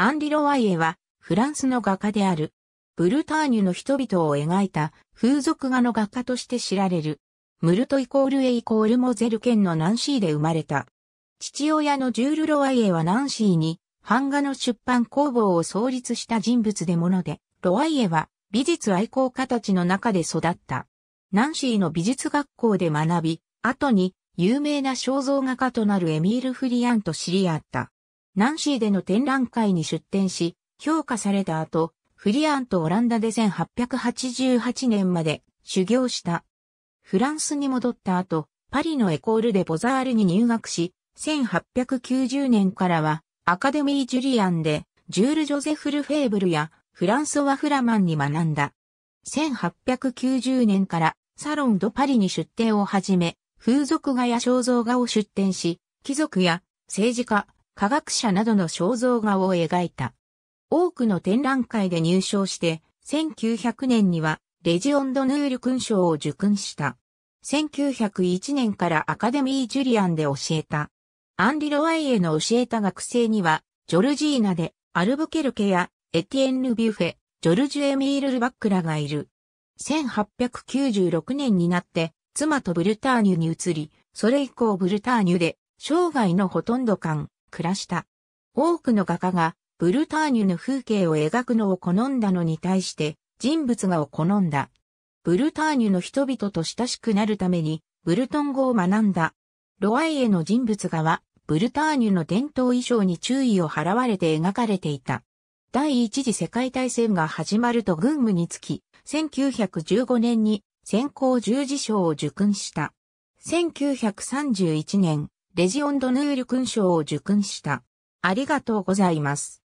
アンリ・ロワイエは、フランスの画家である。ブルターニュの人々を描いた風俗画の画家として知られる。ムルトイコールエイコールモゼル県のナンシーで生まれた。父親のジュール・ロワイエはナンシーに版画の出版工房を創立した人物でもので、ロワイエは美術愛好家たちの中で育った。ナンシーの美術学校で学び、後に有名な肖像画家となるエミール・フリアンと知り合った。ナンシーでの展覧会に出展し、評価された後、フリアンとオランダで1888年まで修行した。フランスに戻った後、パリのエコールでボザールに入学し、1890年からはアカデミー・ジュリアンでジュール・ジョゼフル・フェーブルやフランソワ・フラマンに学んだ。1890年からサロン・ド・パリに出展を始め、風俗画や肖像画を出展し、貴族や政治家、科学者などの肖像画を描いた。多くの展覧会で入賞して、1900年にはレジオンドヌール勲章を受勲した。1901年からアカデミー・ジュリアンで教えた。アンリ・ロワイエの教えた学生には、ジョルジーナで、アルブケルケや、エティエンヌ・ビュフェ、ジョルジュ・エミール・ルバックらがいる。1896年になって、妻とブルターニュに移り、それ以降ブルターニュで、生涯のほとんど間、暮らした。多くの画家がブルターニュの風景を描くのを好んだのに対して人物画を好んだ。ブルターニュの人々と親しくなるためにブルトン語を学んだ。ロワイエの人物画はブルターニュの伝統衣装に注意を払われて描かれていた。第一次世界大戦が始まると軍務につき、1915年に先行十字章を受勲した。1931年、レジオンドヌール勲章を受勲した。ありがとうございます。